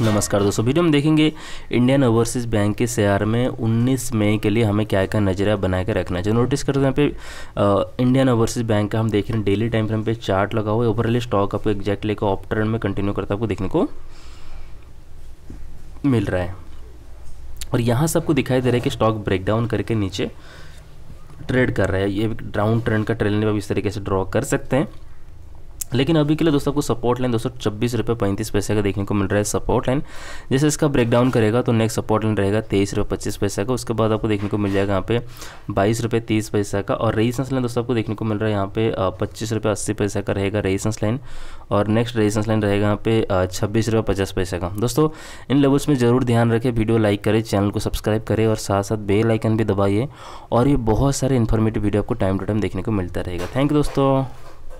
नमस्कार दोस्तों वीडियो हम देखेंगे इंडियन ओवरसीज बैंक के शेयर में 19 मई के लिए हमें क्या क्या नजरिया बना के रखना चाहिए नोटिस करते हैं यहाँ पे इंडियन ओवरसीज बैंक का हम देख रहे हैं डेली टाइम फ्रेम पे चार्ट लगा हुआ है ओवरऑल स्टॉक आपको एक्जैक्टली एक ऑप ट्रेंड में कंटिन्यू करता आपको देखने को मिल रहा है और यहाँ से आपको दिखाई दे रहा है कि स्टॉक ब्रेकडाउन करके नीचे ट्रेड कर रहा है ये डाउन ट्रेंड का ट्रेल आप इस तरीके से ड्रॉ कर सकते हैं लेकिन अभी के लिए दोस्तों आपको सपोर्ट लाइन दोस्तों छब्बीस रुपये पैंतीस पैसे का देखने को मिल रहा है सपोर्ट लाइन जैसे इसका ब्रेकडाउन करेगा तो नेक्स्ट सपोर्ट लाइन रहेगा तेईस रुपये पच्चीस पैसा का उसके बाद आपको देखने को मिल जाएगा यहाँ पे बाईस रुपये तीस पैसा का और रेजिस्टेंस लाइन दोस्तों आपको देखने को मिल रहा है यहाँ पे पच्चीस रुपये अस्सी पैसा का रहेगा रेजिस्टेंस लाइन और नेक्स्ट रेजिस्टेंस लाइन रहेगा यहाँ पे छब्बीस रुपये पचास पैसा का दोस्तों इन लेवल्स में ज़रूर ध्यान रखें वीडियो लाइक करें चैनल को सब्सक्राइब करें और साथ साथ बेल आइकन भी दबाइए और ये बहुत सारे इन्फॉर्मेटिव वीडियो आपको टाइम टू टाइम देखने को मिलता रहेगा थैंक यू दोस्तों